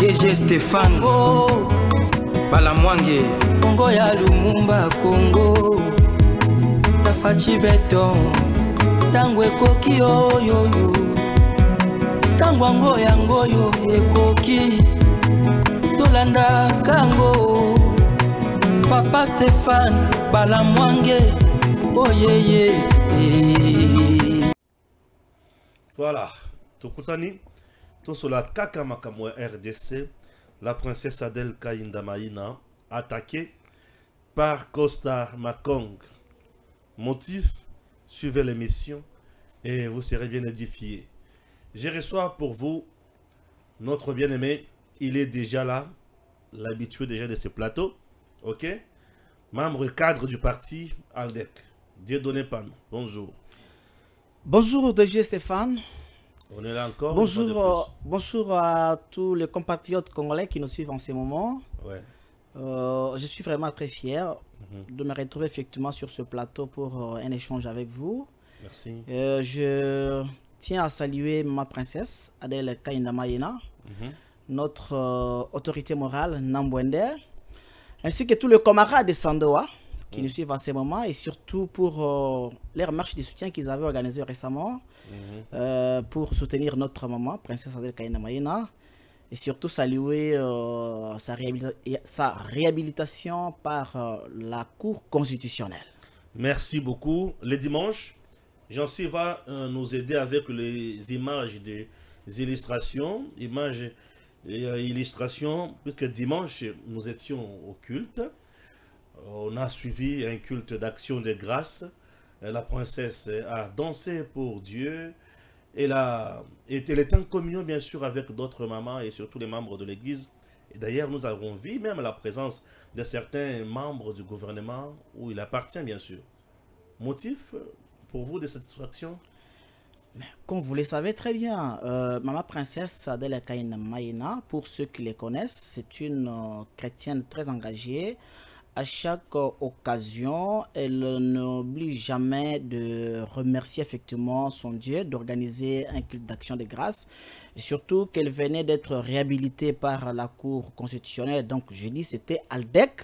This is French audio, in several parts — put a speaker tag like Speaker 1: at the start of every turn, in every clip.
Speaker 1: dg stéphane oh, bala mwange kongo ya lumumba kongo tafaci beton ntango ekoki oyoyo ntango yango yangoyo ekoki tolandaka ngo papa
Speaker 2: stéphane bala mwange oyeye oh, yeah, yeah. voilà tokutani Tout kaka rdc la princesse adel kainda attaquée par costa Makong. motif suivez l'émission et vous serez bien édifiés je reçois pour vous notre bien-aimé il est déjà là l'habitué déjà de ce plateau ok membre cadre du parti aldec Dieu donné Pan, bonjour bonjour DG Stéphane encore. Bonjour, euh,
Speaker 1: bonjour à tous les compatriotes congolais qui nous suivent en ce moment. Euh, je suis vraiment très fier mhm. de me retrouver effectivement sur ce plateau pour euh, un échange avec vous. Merci. je tiens à saluer ma princesse Adèle Kainamayena mhm. notre autorité morale Nambwende, ainsi que tous les camarades de Sandoa qui nous suivent en ce moment et surtout pour euh, leur marche de soutien qu'ils avaient organisée récemment mhm. euh, pour soutenir notre maman, Princesse Adel Kaina et surtout saluer euh, sa, sa, réhabilitation par
Speaker 2: la Cour constitutionnelle. Merci beaucoup. Le dimanche, Jean-Cy va nous aider avec les images des illustrations, images et illustrations, puisque dimanche, nous étions au culte. On a suivi un culte d'action de grâce. La princesse a dansé pour Dieu. Elle, a, elle est en communion, bien sûr, avec d'autres mamans et surtout les membres de l'Église. Et d'ailleurs, nous avons vu même la présence de certains membres du gouvernement où il appartient, bien sûr. Motif pour vous de satisfaction
Speaker 1: comme vous le savez très bien, Maman euh, Mama Princesse Adela Kaina Maïna, pour ceux qui les connaissent, c'est une euh, chrétienne très engagée, à chaque occasion, elle n'oublie jamais de remercier effectivement son Dieu, d'organiser un culte d'action de grâce, et surtout qu'elle venait d'être réhabilitée par la Cour constitutionnelle. Donc, je dis, c'était ALDEC,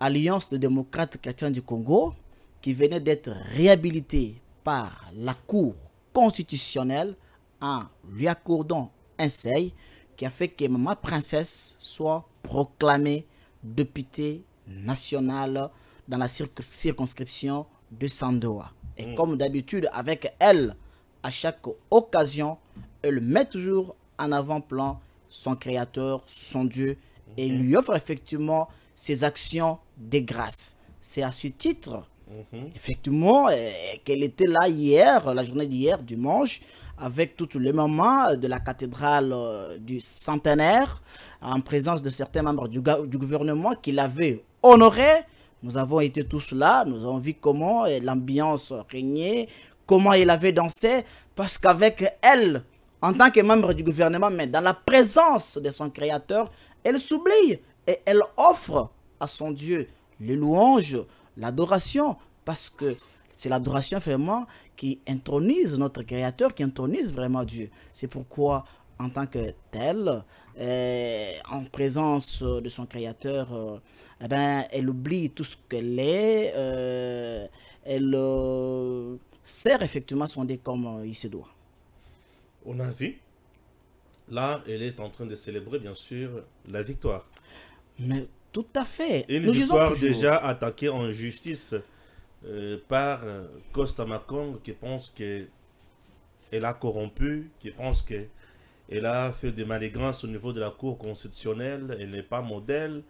Speaker 1: Alliance de démocrates chrétiens du Congo, qui venait d'être réhabilitée par la Cour constitutionnelle en lui accordant un seuil qui a fait que ma Princesse soit proclamée députée nationale dans la circonscription de Sandoa. Et mm. comme d'habitude, avec elle, à chaque occasion, elle met toujours en avant-plan son Créateur, son Dieu, et mm-hmm. lui offre effectivement ses actions de grâce. C'est à ce titre, mm-hmm. effectivement, eh, qu'elle était là hier, la journée d'hier, dimanche, avec toutes les mamans de la cathédrale euh, du centenaire, en présence de certains membres du, du gouvernement qui l'avaient honoré Nous avons été tous là, nous avons vu comment euh, l'ambiance régnait, comment il avait dansé, parce qu'avec elle, en tant que membre du gouvernement, mais dans la présence de son créateur, elle s'oublie et elle offre à son Dieu les louanges, l'adoration, parce que c'est l'adoration vraiment qui intronise notre Créateur, qui intronise vraiment Dieu. C'est pourquoi en tant que telle, euh, en présence euh, de son créateur, euh, eh ben, elle oublie tout ce qu'elle est, elle sert effectivement son dé comme il se doit.
Speaker 2: On a vu, là, elle est en train de célébrer, bien sûr, la victoire.
Speaker 1: Mais tout à fait. Une Nous victoire déjà
Speaker 2: attaquée en justice par Costa Macong qui pense qu'elle a corrompu, qui pense que elle a fait des malégrances au niveau de la Cour constitutionnelle. Elle n'est pas modèle.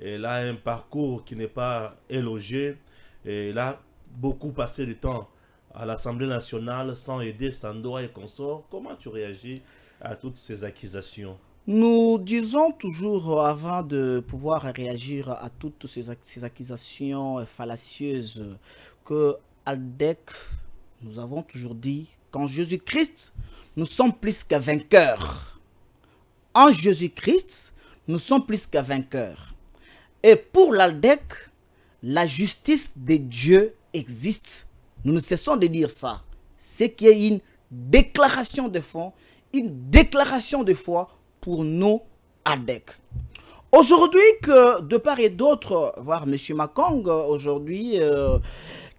Speaker 2: Elle a un parcours qui n'est pas élogé. elle a beaucoup passé du temps à l'Assemblée nationale sans aider Sandoa et consorts. Comment tu réagis à toutes ces accusations
Speaker 1: nous disons toujours, avant de pouvoir réagir à toutes ces, ces accusations fallacieuses, que ALDEC, nous avons toujours dit qu'en Jésus-Christ, nous sommes plus qu'un vainqueur. En Jésus-Christ, nous sommes plus qu'un vainqueur. Et pour l'ALDEC, la justice de Dieu existe. Nous ne cessons de dire ça. C'est qu'il y a une déclaration de fond, une déclaration de foi pour nous, ALDEC. Aujourd'hui, que de part et d'autre, voir M. Makong, euh, aujourd'hui, euh,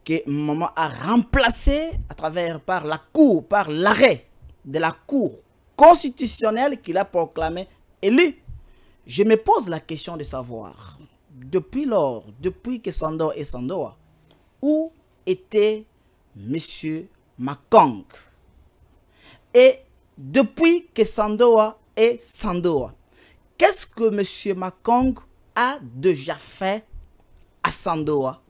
Speaker 1: que maman a remplacé à travers par la cour, par l'arrêt de la cour constitutionnelle qu'il a proclamé élu. Je me pose la question de savoir, depuis lors, depuis que Sandor et Sandoa, où était M. Makong Et depuis que Sandoa est Sandoa, qu'est-ce que M. Makong a déjà fait à Sandoa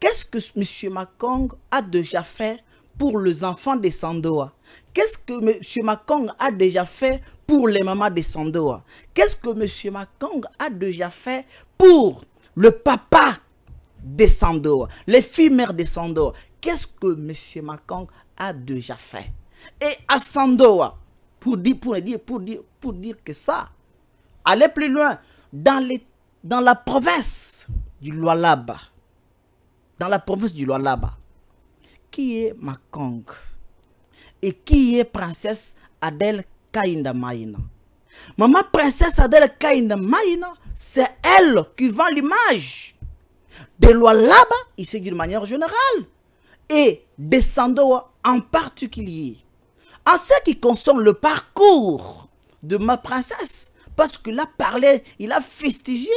Speaker 1: Qu'est-ce que M. Makong a déjà fait pour les enfants des Sandoa Qu'est-ce que M. Makong a déjà fait pour les mamans de Sandoa Qu'est-ce que M. Makong a déjà fait pour le papa des Sandoa, les filles mères de Sandoa Qu'est-ce que M. Makong a déjà fait Et à Sandoa, pour dire, pour dire, pour dire, pour dire que ça, allez plus loin, dans, dans la province du Lualaba, dans la province du bas qui est Makong et qui est princesse Adèle Kainda Maïna. Maman princesse Adèle Kainda Maïna, c'est elle qui vend l'image de Il ici d'une manière générale, et des Sandoa en particulier. à ce qui concerne le parcours de ma princesse, parce qu'il a parlé, il a festigé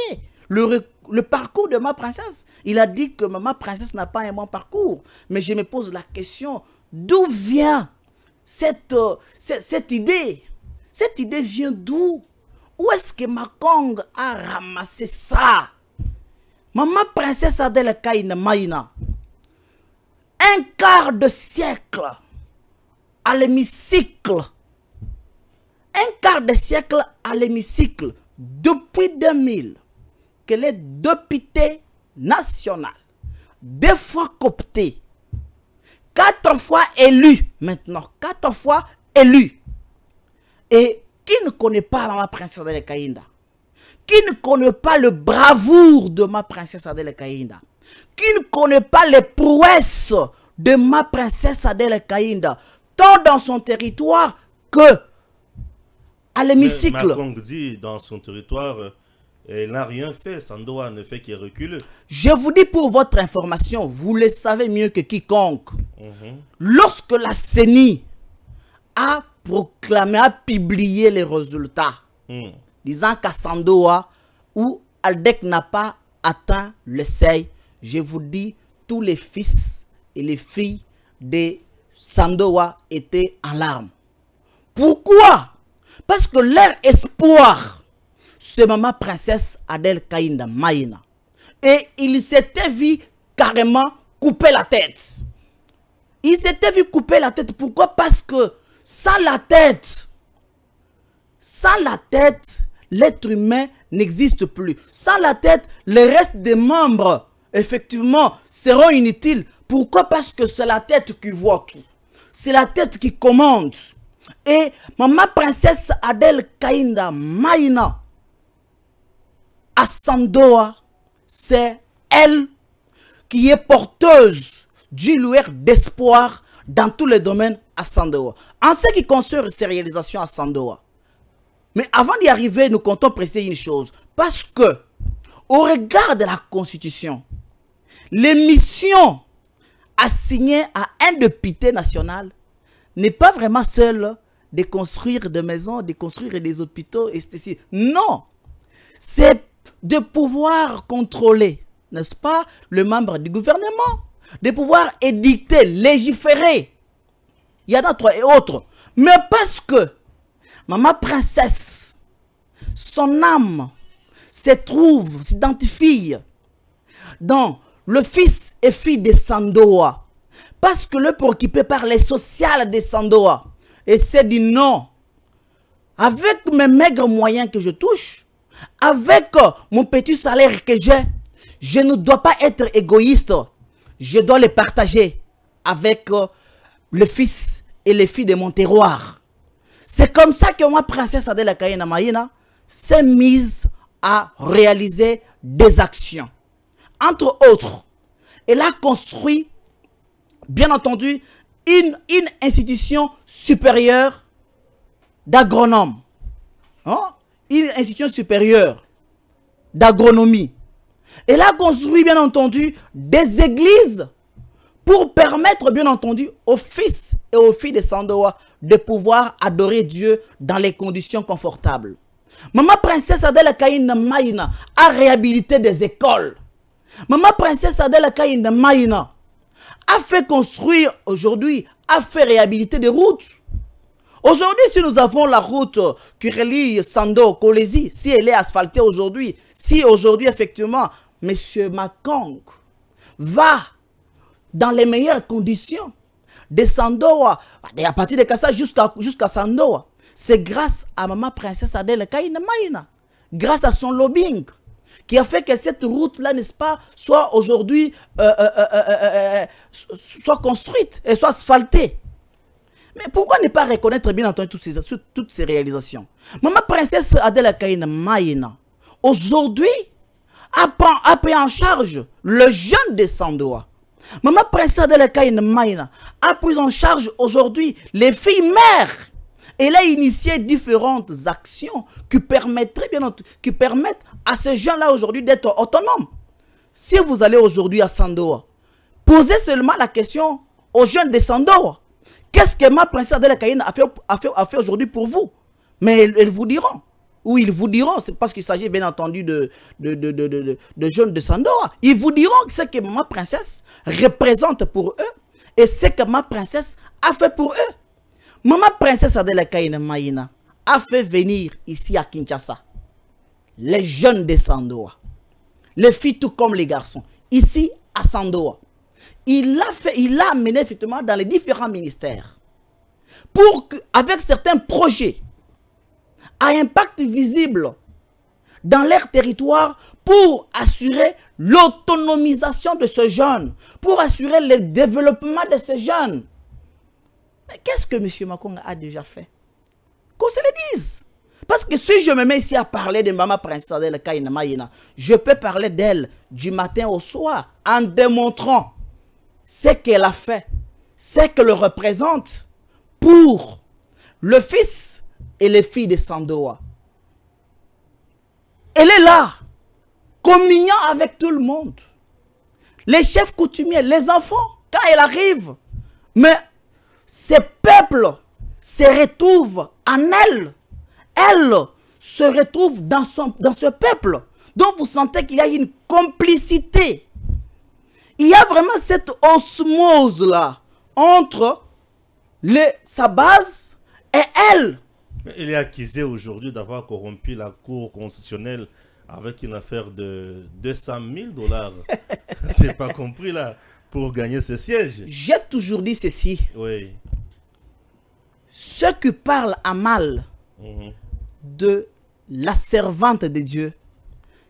Speaker 1: le, le parcours de ma princesse. Il a dit que ma princesse n'a pas un bon parcours. Mais je me pose la question, d'où vient cette, euh, cette, idée Cette idée vient d'où Où, est-ce que Makong a ramassé ça Maman princesse Adèle Kaina Maïna, un quart de siècle à l'hémicycle, un quart de siècle à l'hémicycle, depuis 2000, les députés nationaux, deux fois cooptés, quatre fois élus maintenant, quatre fois élus, et qui ne connaît pas ma princesse Adèle Kaïnda Qui ne connaît pas le bravoure de ma princesse adele Kaïnda Qui ne connaît pas les prouesses de ma princesse adele Kaïnda Tant dans son territoire que à l'hémicycle.
Speaker 2: dit dans son territoire, euh, et il n'a rien fait, Sandoa ne fait qu'il recule.
Speaker 1: Je vous dis pour votre information, vous le savez mieux que quiconque. Mhm. Lorsque la CENI a proclamé, a publié les résultats, mhm. disant qu'à Sandoa où Aldec n'a pas atteint le seuil, je vous dis, tous les fils et les filles de Sandoa étaient en larmes. Pourquoi Parce que leur espoir c'est maman princesse Adèle Kaïnda Maïna. Et il s'était vu carrément couper la tête. Il s'était vu couper la tête. Pourquoi Parce que sans la tête, sans la tête, l'être humain n'existe plus. Sans la tête, le reste des membres, effectivement, seront inutiles. Pourquoi Parce que c'est la tête qui voit tout. C'est la tête qui commande. Et maman princesse Adèle Kaïnda Maïna, à Sandoa, c'est elle qui est porteuse du lueur d'espoir dans tous les domaines à Sandoa. En ce qui concerne ces réalisations à Sandoa, mais avant d'y arriver, nous comptons préciser une chose. Parce que, au regard de la Constitution, les missions assignées à un député national n'est pas vraiment seule de construire des maisons, de construire des hôpitaux, et Non, c'est de pouvoir contrôler, n'est-ce pas, le membre du gouvernement, de pouvoir édicter, légiférer. Il y en a d'autres et autres. Mais parce que Maman Princesse, son âme se trouve, s'identifie dans le fils et fille de Sandoa. Parce que le préoccupé par les social de Sandoa. Et c'est dit non. Avec mes maigres moyens que je touche, avec euh, mon petit salaire que j'ai, je ne dois pas être égoïste. Je dois le partager avec euh, le fils et les filles de mon terroir. C'est comme ça que moi, princesse Adela Kayena Mayina s'est mise à réaliser des actions. Entre autres, elle a construit, bien entendu, une, institution supérieure d'agronome. Hein? une institution supérieure d'agronomie. Elle a construit, bien entendu, des églises pour permettre, bien entendu, aux fils et aux filles de Sandoa de pouvoir adorer Dieu dans les conditions confortables. Maman princesse Adela Kaina Maïna a réhabilité des écoles. Maman princesse Adela Kaina Maïna a fait construire aujourd'hui, a fait réhabiliter des routes. Aujourd'hui, si nous avons la route qui relie Sando, Colésie, si elle est asphaltée aujourd'hui, si aujourd'hui, effectivement, M. Makong va dans les meilleures conditions de Sandoa, à partir de Kassa jusqu'à jusqu'à Sandoa, c'est grâce à Maman Princesse Adèle Kaina grâce à son lobbying, qui a fait que cette route-là, n'est-ce pas, soit aujourd'hui, euh, euh, euh, soit construite et soit asphaltée. Mais pourquoi ne pas reconnaître bien entendu toutes ces, toutes ces réalisations Maman princesse Adela Kain Maïna, aujourd'hui, a pris en charge le jeune de Sandoa. Maman princesse Adela Kain Maïna a pris en charge aujourd'hui les filles mères. Elle a initié différentes actions qui, permettraient, bien qui permettent à ces jeunes-là aujourd'hui d'être autonomes. Si vous allez aujourd'hui à Sandoa, posez seulement la question aux jeunes de Sandoa. Qu'est-ce que ma princesse Adela Kaïna a fait, aujourd'hui pour vous Mais elles, vous diront. Ou ils vous diront, c'est parce qu'il s'agit bien entendu de, jeunes de Sandoa. Ils vous diront ce que ma princesse représente pour eux et ce que ma princesse a fait pour eux. Ma princesse Adela Kaïna Maïna a fait venir ici à Kinshasa les jeunes de Sandoa. Les filles tout comme les garçons. Ici à Sandoa il l'a fait, il amené effectivement dans les différents ministères pour que, avec certains projets à impact visible dans leur territoire pour assurer l'autonomisation de ce jeune, pour assurer le développement de ces jeunes. Mais qu'est-ce que M. Makong a déjà fait Qu'on se le dise. Parce que si je me mets ici à parler de Mama Princesse Adèle je peux parler d'elle du matin au soir en démontrant ce qu'elle a fait, ce qu'elle représente pour le fils et les filles de Sandoa. Elle est là, communiant avec tout le monde. Les chefs coutumiers, les enfants, quand elle arrive. Mais ces peuples se retrouvent en elle. Elle se retrouve dans, dans ce peuple. Donc vous sentez qu'il y a une complicité il y a vraiment cette osmose-là entre sa base et
Speaker 2: elle. il est accusé aujourd'hui d'avoir corrompu la Cour constitutionnelle avec une affaire de 200 000 dollars. C'est pas compris là, pour gagner ce siège. J'ai toujours dit ceci. Oui.
Speaker 1: Ceux qui parlent à mal mhm. de la servante de Dieu,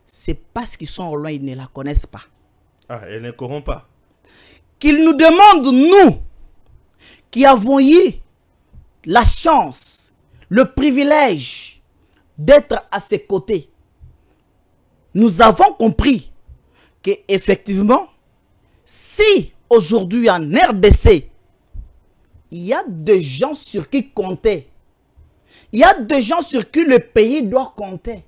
Speaker 1: c'est parce qu'ils sont loin, ils ne la connaissent pas.
Speaker 2: Ah, elle ne corrompt pas.
Speaker 1: Qu'il nous demande, nous, qui avons eu la chance, le privilège d'être à ses côtés, nous avons compris que effectivement, si aujourd'hui en RDC, il y a des gens sur qui compter, il y a des gens sur qui le pays doit compter,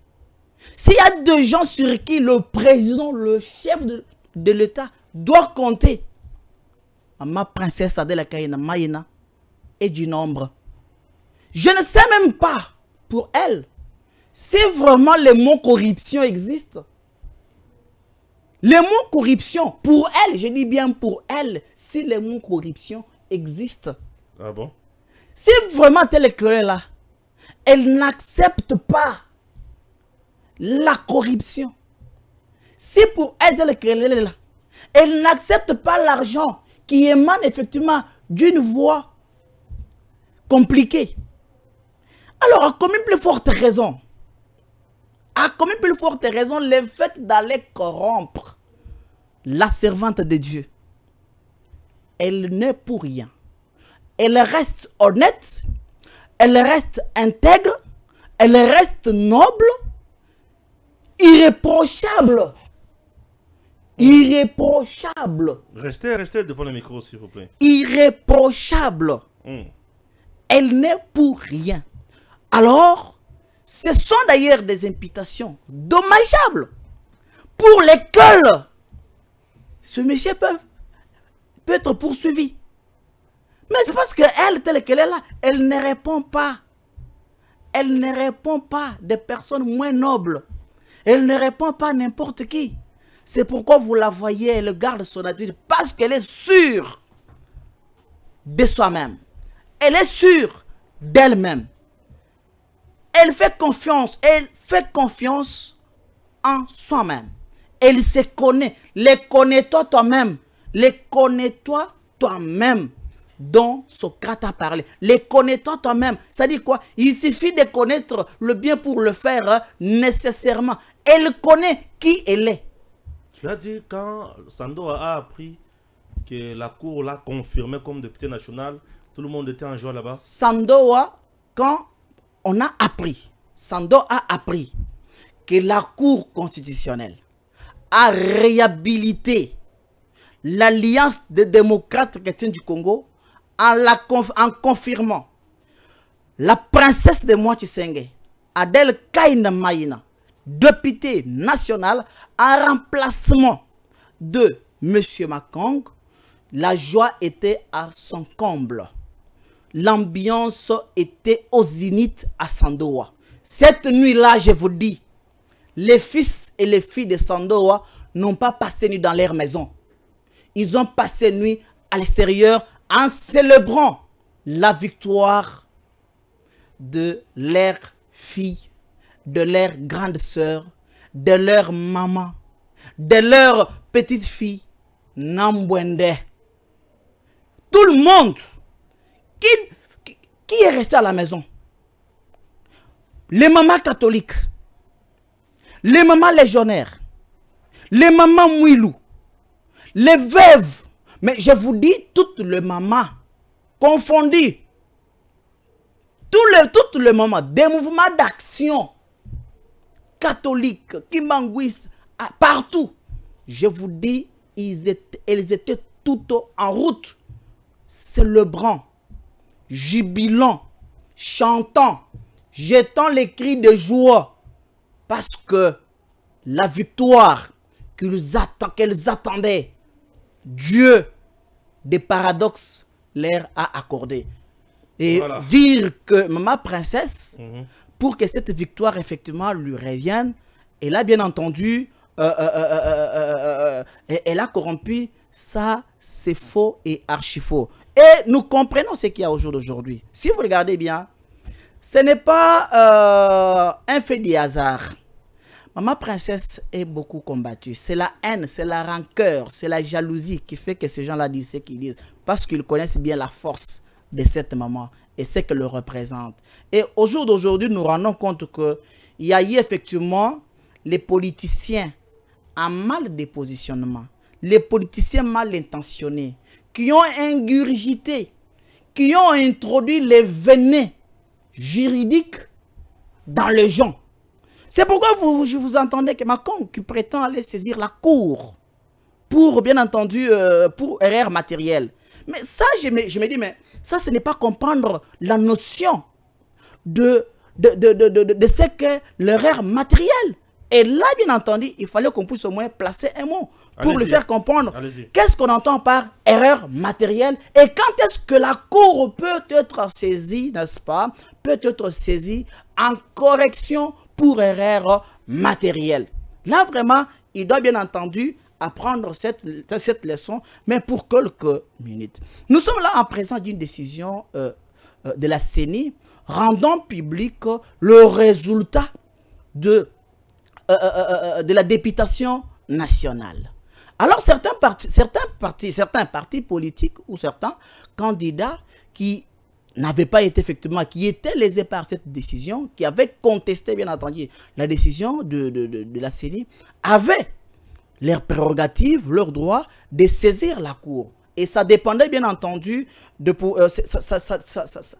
Speaker 1: s'il y a des gens sur qui le président, le chef de, de l'État doit compter. Ma princesse Adela Kayena Mayena et du nombre. Je ne sais même pas pour elle si vraiment les mots corruption existent. Les mots corruption, pour elle, je dis bien pour elle, si les mots corruption existent. Ah bon Si vraiment telle que là, hein, elle n'accepte pas la corruption si pour aider le est là, elle n'accepte pas l'argent qui émane effectivement d'une voie compliquée, alors a combien plus forte raison A combien plus forte raison le fait d'aller corrompre la servante de Dieu Elle n'est pour rien. Elle reste honnête, elle reste intègre, elle reste noble, irréprochable Irréprochable.
Speaker 2: Restez, restez devant le micro, s'il vous plaît.
Speaker 1: Irréprochable. Hmm. Elle n'est pour rien. Alors, ce sont d'ailleurs des imputations dommageables pour lesquelles ce monsieur peut, peut être poursuivi. Mais c'est parce qu'elle, telle qu'elle est là, elle ne répond pas. Elle ne répond pas des personnes moins nobles. Elle ne répond pas n'importe qui. C'est pourquoi vous la voyez, elle garde son attitude parce qu'elle est sûre de soi-même. Elle est sûre d'elle-même. Elle fait confiance, elle fait confiance en soi-même. Elle se connaît. Les connais-toi toi-même. Les connais-toi toi-même dont Socrate a parlé. Les connais-toi toi-même, ça dit quoi Il suffit de connaître le bien pour le faire hein, nécessairement. Elle connaît qui elle est.
Speaker 2: Tu as dit quand Sando a appris que la cour l'a confirmé comme député national, tout le monde était en joie là-bas.
Speaker 1: Sandoa, quand on a appris, Sando a appris que la cour constitutionnelle a réhabilité l'alliance des démocrates chrétiens du Congo en, confirmant la princesse de Mouachisenge, Adèle Kaina député national à remplacement de M. Makong, la joie était à son comble. L'ambiance était aux zénith à Sandoa. Cette nuit-là, je vous dis, les fils et les filles de Sandoa n'ont pas passé nuit dans leur maison. Ils ont passé nuit à l'extérieur en célébrant la victoire de leur fille de leur grande sœur, de leur maman, de leur petite fille, Nambwende. Tout le monde qui, est resté à la maison. Les mamans catholiques, les mamans légionnaires, les mamans mouilou, les veuves. Mais je vous dis, toutes les mamans confondues, toutes les mamans, des mouvements d'action catholiques, Kimbanguis, ah, partout. Je vous dis, ils étaient, elles étaient toutes en route, célébrant, jubilant, chantant, jetant les cris de joie, parce que la victoire qu'elles attendaient, Dieu des paradoxes leur a accordé. Et dire que ma princesse, mhm pour que cette victoire, effectivement, lui revienne. Et là, bien entendu, euh, euh, euh, elle a corrompu. Ça, c'est faux et archi faux. Et nous comprenons ce qu'il y a aujourd'hui. Si vous regardez bien, ce n'est pas un fait de hasard. Maman princesse est beaucoup combattue. C'est la haine, c'est la rancœur, c'est la jalousie qui fait que ces gens-là disent ce qu'ils disent. Parce qu'ils connaissent bien la force de cette maman et ce qu'elle représente. Et au jour d'aujourd'hui, nous rendons compte qu'il y a eu effectivement les politiciens à mal dépositionnement, les politiciens mal intentionnés, qui ont ingurgité, qui ont introduit les venins juridiques dans les gens. C'est pourquoi vous, je vous entendais que Macron qui prétend aller saisir la cour pour, bien entendu, euh, pour erreur matérielle. Mais ça, je me dis, mais ça, ce n'est pas comprendre la notion de, de, ce qu'est l'erreur matérielle. Et là, bien entendu, il fallait qu'on puisse au moins placer un mot pour le faire comprendre qu'est-ce qu'on entend par erreur matérielle et quand est-ce que la cour peut être saisie, n'est-ce pas, peut être saisie en correction pour erreur matérielle. Là, vraiment, il doit bien entendu apprendre cette, cette leçon, mais pour quelques minutes. Nous sommes là en présence d'une décision euh, euh, de la CENI rendant public euh, le résultat de, de la députation nationale. Alors certains partis, certains, partis, certains partis politiques ou certains candidats qui n'avaient pas été effectivement, qui étaient lésés par cette décision, qui avaient contesté bien entendu la décision de, de la CENI, avaient leurs prérogatives, leurs droits de saisir la Cour. Et ça dépendait, bien entendu, de, euh, ça,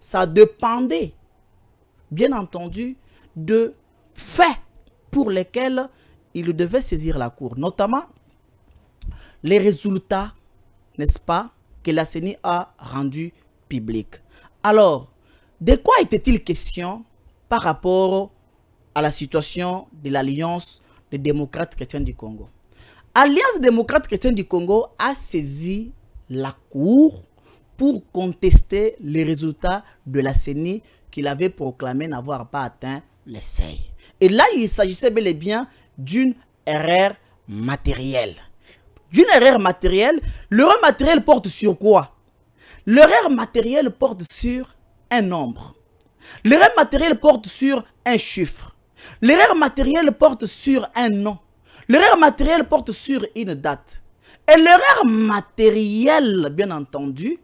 Speaker 1: ça, dépendait, bien entendu, de faits pour lesquels ils devaient saisir la Cour, notamment les résultats, n'est-ce pas, que la CENI a rendus publics. Alors, de quoi était-il question par rapport à la situation de l'Alliance des démocrates chrétiens du Congo Alliance démocrate chrétienne du Congo a saisi la Cour pour contester les résultats de la CENI qu'il avait proclamé n'avoir pas atteint l'essai. Et là, il s'agissait bel et bien d'une erreur matérielle. D'une erreur matérielle, l'erreur matérielle porte sur quoi L'erreur matérielle porte sur un nombre. L'erreur matérielle porte sur un chiffre. L'erreur matérielle porte sur un nom. L'erreur matérielle porte sur une date. Et l'erreur matérielle, bien entendu,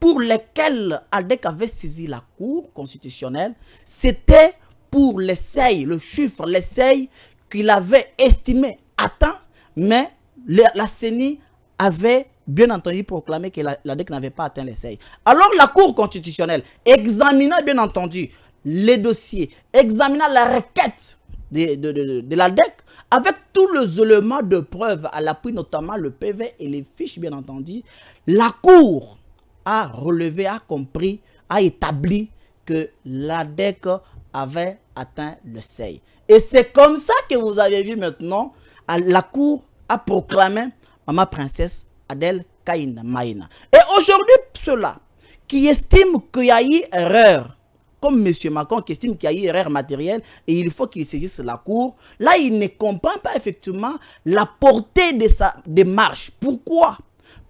Speaker 1: pour laquelle ADEC avait saisi la Cour constitutionnelle, c'était pour l'essai, le chiffre, l'essai qu'il avait estimé atteint, mais la CENI avait bien entendu proclamé que la, n'avait pas atteint l'essai. Alors la Cour constitutionnelle, examina bien entendu les dossiers, examina la requête de, de, la DEC, avec tous les éléments de preuve à l'appui, notamment le PV et les fiches, bien entendu, la Cour a relevé, a compris, a établi que la DEC avait atteint le seuil. Et c'est comme ça que vous avez vu maintenant, la Cour a proclamé ma Princesse Adèle Kaina Maïna. Et aujourd'hui, ceux-là qui estiment qu'il y a eu erreur comme M. Macron, qui estime qu'il y a eu erreur matérielle et il faut qu'il saisisse la Cour, là, il ne comprend pas effectivement la portée de sa démarche. Pourquoi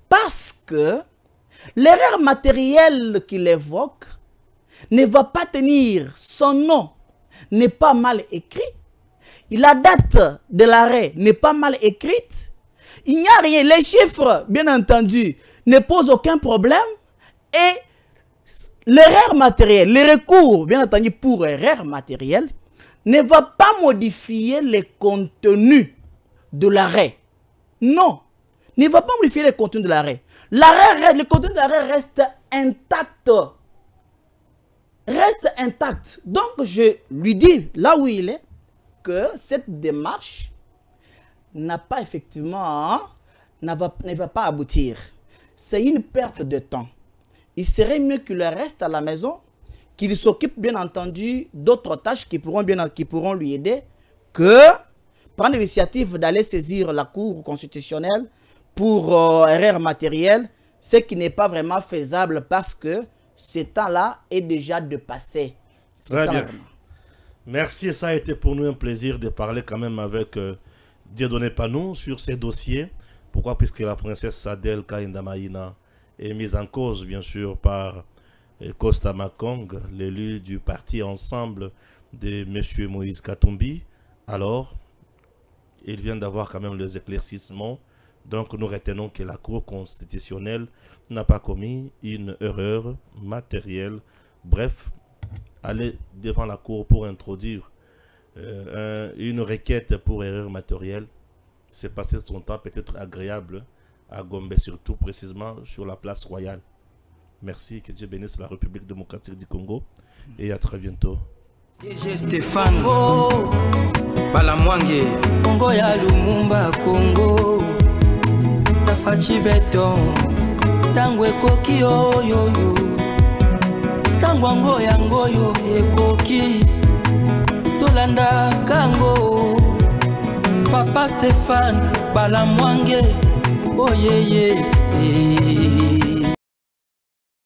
Speaker 1: Parce que l'erreur matérielle qu'il évoque ne va pas tenir son nom, n'est pas mal écrit. La date de l'arrêt n'est pas mal écrite. Il n'y a rien. Les chiffres, bien entendu, ne posent aucun problème. Et l'erreur matérielle, le recours, bien entendu, pour erreur matérielle, ne va pas modifier le contenu de l'arrêt. Non, ne va pas modifier le contenu de l'arrêt. L'arrêt, le contenu de l'arrêt reste intact. Reste intact. Donc, je lui dis, là où il est, que cette démarche n'a pas effectivement, ne va pas aboutir. C'est une perte de temps il serait mieux qu'il reste à la maison, qu'il s'occupe bien entendu d'autres tâches qui pourront, bien, qui pourront lui aider, que prendre l'initiative d'aller saisir la Cour constitutionnelle pour euh, erreur matérielle, ce qui n'est pas vraiment faisable parce que ce temps-là est déjà dépassé. Très bien.
Speaker 2: Merci, ça a été pour nous un plaisir de parler quand même avec euh, Dieudonné Panou sur ces dossiers. Pourquoi Puisque la princesse Sadel Kaindamaïna est mise en cause, bien sûr, par euh, Costa Makong, l'élu du parti Ensemble de M. Moïse Katumbi. Alors, il vient d'avoir quand même les éclaircissements. Donc, nous retenons que la Cour constitutionnelle n'a pas commis une erreur matérielle. Bref, aller devant la Cour pour introduire euh, une requête pour erreur matérielle, c'est passer son temps peut-être agréable à Gombe, surtout précisément sur la place royale. Merci, que Dieu bénisse la République démocratique du Congo et à très bientôt. Stéphane Balamwange
Speaker 1: Congo ya Lumumba Congo Tafachi beton Tango Koki oyo yo Tango ango yango yo ekoki Tolanda kango Papa Stéphane mwange. oh yeah yeah. yeah.